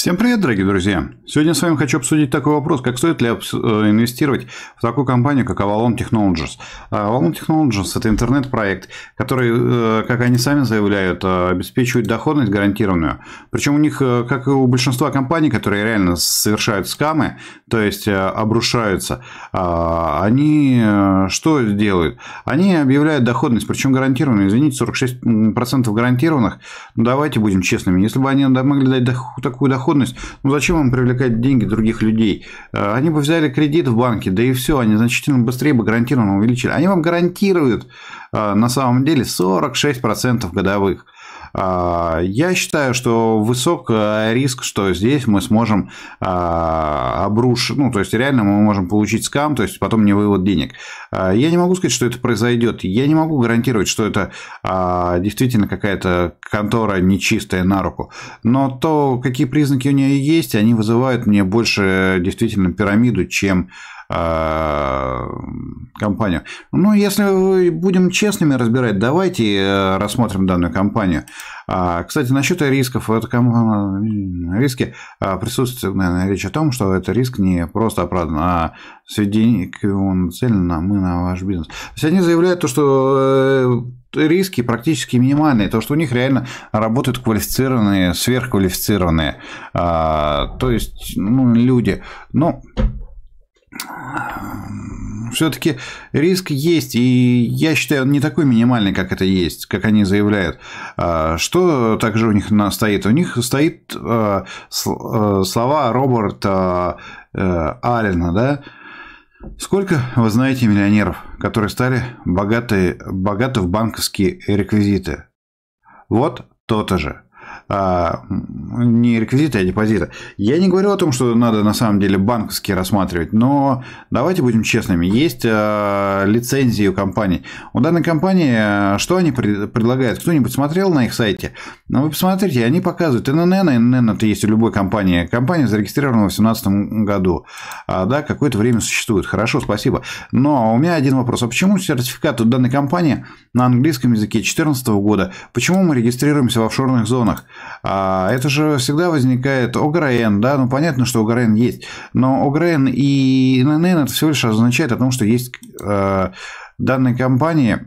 Всем привет, дорогие друзья! Сегодня с вами хочу обсудить такой вопрос, как стоит ли э, инвестировать в такую компанию, как Avalon Technologies. Avalon Technologies – это интернет-проект, который, э, как они сами заявляют, э, обеспечивает доходность гарантированную. Причем у них, как и у большинства компаний, которые реально совершают скамы, то есть обрушаются, а, они что делают? Они объявляют доходность, причем гарантированную, извините, 46% гарантированных. Но ну, давайте будем честными, если бы они могли дать такую доходность, доходность. Ну зачем вам привлекать деньги других людей? Э, они бы взяли кредит в банке, да и все, они значительно быстрее бы гарантированно увеличили. Они вам гарантируют э, на самом деле 46% годовых. А, я считаю, что высок э, риск, что здесь мы сможем а, обрушить, ну, то есть реально мы можем получить скам, то есть потом не вывод денег. А, я не могу сказать, что это произойдет. Я не могу гарантировать, что это действительно какая-то контора нечистая на руку. Но то, какие признаки у нее есть, они вызывают мне больше действительно пирамиду, чем Э, компанию. Ну, если будем честными разбирать, давайте э, рассмотрим данную компанию. А, кстати, насчет рисков. Это риски а, присутствует, наверное, речь о том, что это риск не просто оправдан, а сведение нацелен мы на ваш бизнес. То есть они заявляют то, что э, риски практически минимальные, то, что у них реально работают квалифицированные, сверхквалифицированные, а, то есть ну, люди. Но все-таки риск есть, и я считаю, он не такой минимальный, как это есть, как они заявляют. А, что также у них стоит? У них стоит а, а, слова Роберта э, Аллена, да? Сколько вы знаете миллионеров, которые стали богаты, богаты в банковские реквизиты? Вот то-то же а, не реквизиты, а депозиты. Я не говорю о том, что надо на самом деле банковские рассматривать, но давайте будем честными. Есть а, лицензии у компаний. У данной компании а, что они предлагают? Кто-нибудь смотрел на их сайте? Ну, вы посмотрите, они показывают ННН, а ННН это есть у любой компании. Компания зарегистрирована в 2017 году. А, да, какое-то время существует. Хорошо, спасибо. Но у меня один вопрос. А почему сертификат у данной компании на английском языке 2014 года? Почему мы регистрируемся в офшорных зонах? А, это же всегда возникает ОГРН, да, ну понятно, что ОГРН есть, но ОГРН и ННН это всего лишь означает о том, что есть э, данные компании,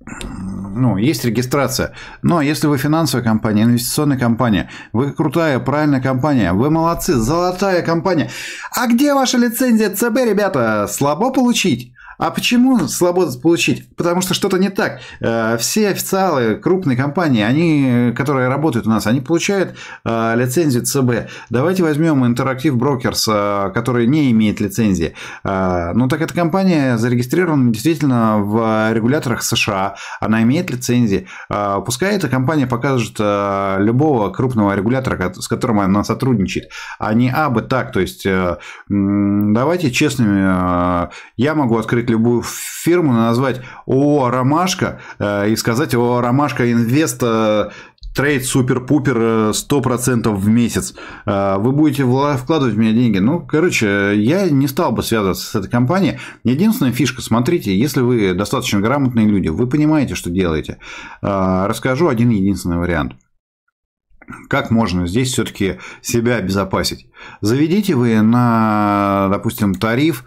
ну, есть регистрация. Но если вы финансовая компания, инвестиционная компания, вы крутая, правильная компания, вы молодцы, золотая компания. А где ваша лицензия ЦБ, ребята? Слабо получить? А почему свободу получить? Потому что что-то не так. Э, все официалы крупной компании, они, которые работают у нас, они получают э, лицензию ЦБ. Давайте возьмем Interactive Brokers, э, который не имеет лицензии. Ну так эта компания зарегистрирована действительно в регуляторах США. Она имеет лицензии. Пускай эта компания покажет любого крупного регулятора, с которым она сотрудничает, а не абы так. То есть давайте честными. Я могу открыть взять любую фирму, назвать ООО «Ромашка» э, и сказать «ООО «Ромашка Инвест» э, трейд супер-пупер 100% э, в месяц. Вы будете вкладывать в меня деньги. Ну, короче, я не стал бы связываться с этой компанией. Единственная фишка, смотрите, если вы достаточно грамотные люди, вы понимаете, что делаете. Расскажу один единственный вариант. Как можно здесь все-таки себя обезопасить? Заведите вы на, допустим, тариф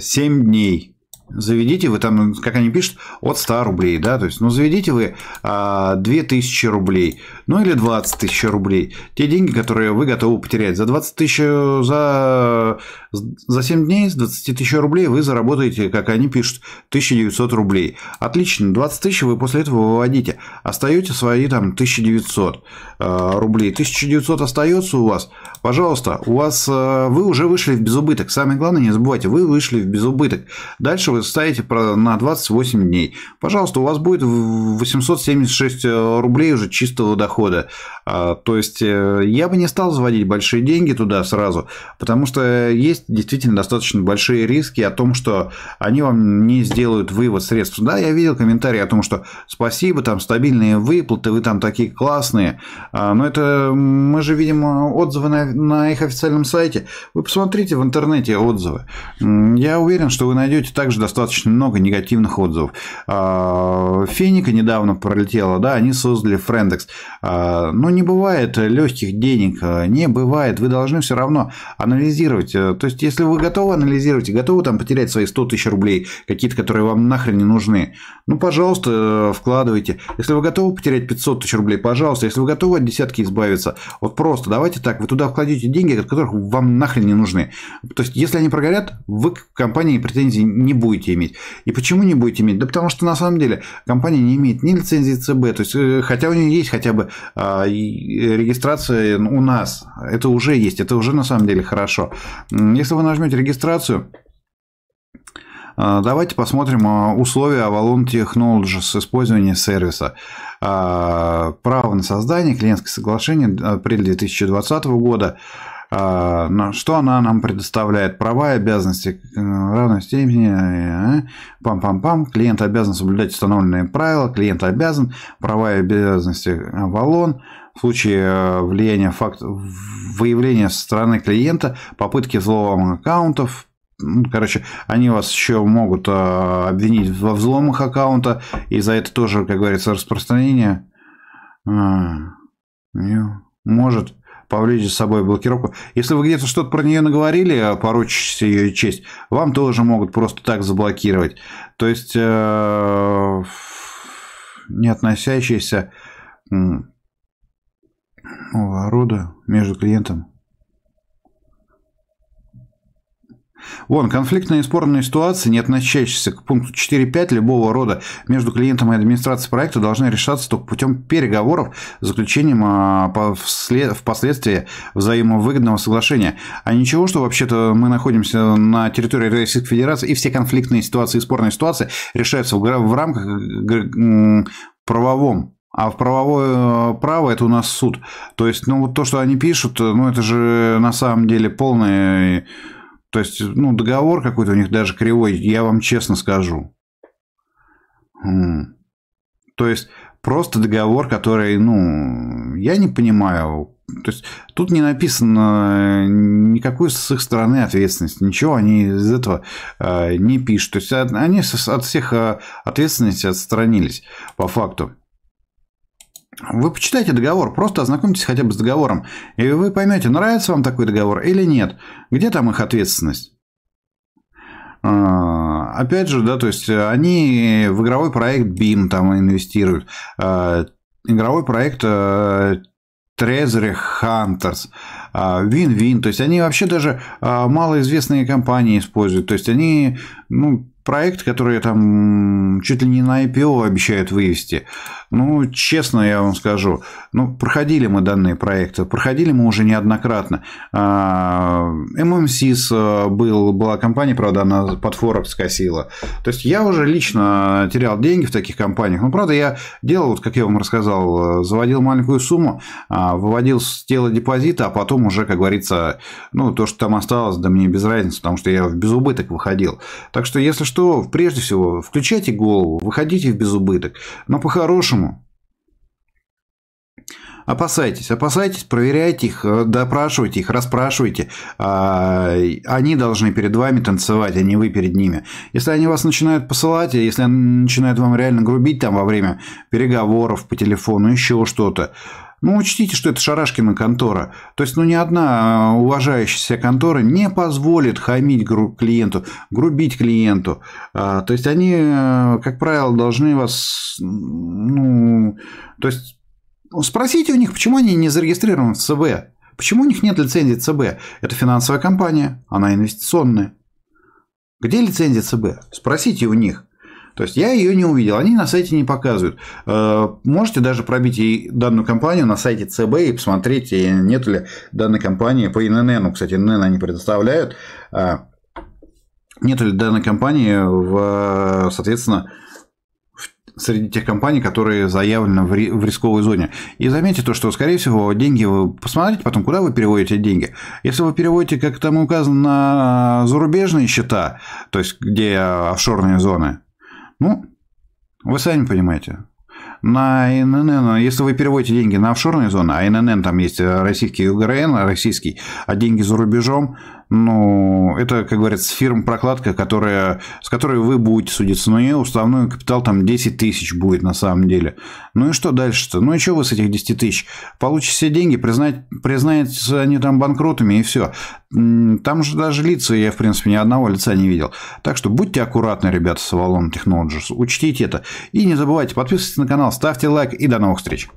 7 дней заведите вы там, как они пишут, от 100 рублей, да, то есть, ну, заведите вы а, 2000 рублей, ну или 20 тысяч рублей. Те деньги, которые вы готовы потерять. За 20 тысяч, за, за 7 дней с 20 тысяч рублей вы заработаете, как они пишут, 1900 рублей. Отлично, 20 тысяч вы после этого выводите. Остаете свои там 1900 э, рублей. 1900 остается у вас. Пожалуйста, у вас э, вы уже вышли в безубыток. Самое главное, не забывайте, вы вышли в безубыток. Дальше вы ставите на 28 дней. Пожалуйста, у вас будет 876 э, рублей уже чистого дохода подхода. А, то есть э, я бы не стал заводить большие деньги туда сразу, потому что есть действительно достаточно большие риски о том, что они вам не сделают вывод средств. Да, я видел комментарии о том, что спасибо, там стабильные выплаты, вы там такие классные. А, но это мы же видим э, отзывы на, на их официальном сайте. Вы посмотрите в интернете отзывы. Я уверен, что вы найдете также достаточно много негативных отзывов. А, Феника недавно пролетела, да, они создали Френдекс. А, Но ну, не бывает э, легких денег, а, не бывает. Вы должны все равно анализировать. Э, то есть, если вы готовы анализировать и готовы там потерять свои 100 тысяч рублей, какие-то, которые вам нахрен не нужны, ну, пожалуйста, э, вкладывайте. Если вы готовы потерять 500 тысяч рублей, пожалуйста. Если вы готовы от десятки избавиться, вот просто давайте так, вы туда вкладите деньги, от которых вам нахрен не нужны. То есть, если они прогорят, вы к компании претензий не будете иметь. И почему не будете иметь? Да потому что на самом деле компания не имеет ни лицензии ЦБ, то есть, хотя у нее есть хотя бы а, регистрация у нас. Это уже есть, это уже на самом деле хорошо. Если вы нажмете регистрацию, а, Давайте посмотрим а, условия Avalon Technologies использования сервиса. Право на создание, клиентское соглашение апрель 2020 года. А, что она нам предоставляет? Права и обязанности э, равной степени. Э, пам-пам-пам. Клиент обязан соблюдать установленные правила. Клиент обязан. Права и обязанности Авалон. Э, В случае влияния факт выявления со стороны клиента, попытки взлома аккаунтов, ну, короче, они вас еще могут обвинить во взломах аккаунта, и за это тоже, как говорится, распространение может повлечь с собой блокировку. Если вы где-то что-то про нее наговорили, э, поручите ее честь, вам тоже могут просто так заблокировать. То есть э, не относящиеся э, рода между клиентом Вон, конфликтные и спорные ситуации, не относящиеся к пункту 4.5 любого рода между клиентом и администрацией проекта, должны решаться только путем переговоров с заключением а, впоследствии взаимовыгодного соглашения. А ничего, что вообще-то мы находимся на территории Российской Федерации, и все конфликтные ситуации и спорные ситуации решаются в рамках правовом а в правовое а, право это у нас суд. То есть, ну, вот то, что они пишут, ну, это же на самом деле полное то есть, ну, договор какой-то у них даже кривой, я вам честно скажу. То есть, просто договор, который, ну, я не понимаю. То есть, тут не написано э, никакой с их стороны ответственности. Ничего они из этого э, не пишут. То есть, они от всех э, ответственности отстранились, по факту. Вы почитайте договор, просто ознакомьтесь хотя бы с договором, и вы поймете, нравится вам такой договор или нет. Где там их ответственность? А, опять же, да, то есть э, они в игровой проект BIM там инвестируют, а, игровой проект э, Treasury Hunters, а, Win-Win, то есть они вообще даже малоизвестные компании используют, то есть они, ну, проект, который там чуть ли не на IPO обещают вывести. Ну, честно я вам скажу, ну, проходили мы данные проекты, проходили мы уже неоднократно. MMCs а, э, был, была компания, правда, она под Форекс косила. То есть я уже лично терял деньги в таких компаниях. Ну, правда, я делал, вот как я вам рассказал, э, заводил маленькую сумму, а, выводил с тела депозита, а потом уже, как говорится, ну, то, что там осталось, да мне без разницы, потому что я в безубыток выходил. Так что, если что, прежде всего, включайте голову, выходите в безубыток, но по-хорошему, опасайтесь, опасайтесь, проверяйте их, э, допрашивайте их, расспрашивайте. А, они должны перед вами танцевать, а не вы перед ними. Если они вас начинают посылать, а если они начинают вам реально грубить там во время переговоров по телефону, еще что-то, ну, учтите, что это Шарашкина контора. То есть, ну, ни одна э, уважающаяся контора не позволит хамить клиенту, грубить клиенту. А, то есть, они, э, как правило, должны вас, ну, то есть, ну, спросите у них, почему они не зарегистрированы в ЦБ. Почему у них нет лицензии ЦБ? Это финансовая компания, она инвестиционная. Где лицензия ЦБ? Спросите у них. То есть я ее не увидел, они на сайте не показывают. Э, можете даже пробить и данную компанию на сайте ЦБ и посмотреть, нет ли данной компании по ИНН. Ну, кстати, ИНН они предоставляют. Э, нет ли данной компании в, соответственно, среди тех компаний, которые заявлены в, в рисковой зоне. И заметьте то, что, скорее всего, деньги вы посмотрите потом, куда вы переводите деньги. Если вы переводите, как там указано, на зарубежные счета, то есть где офшорные зоны, ну, вы сами понимаете. На ИНН, если вы переводите деньги на офшорные зоны, а ИНН там есть российский УГРН, российский, а деньги за рубежом, ну, это, как говорят, фирм-прокладка, которая, с которой вы будете судиться. Но ее уставной капитал там 10 тысяч будет на самом деле. Ну и что дальше-то? Ну и что вы с этих 10 тысяч? Получите все деньги, признать, признаются они там банкротами и все. Там же даже лица я, в принципе, ни одного лица не видел. Так что будьте аккуратны, ребята, с Avalon Technologies. Учтите это. И не забывайте подписываться на канал, ставьте лайк и до новых встреч.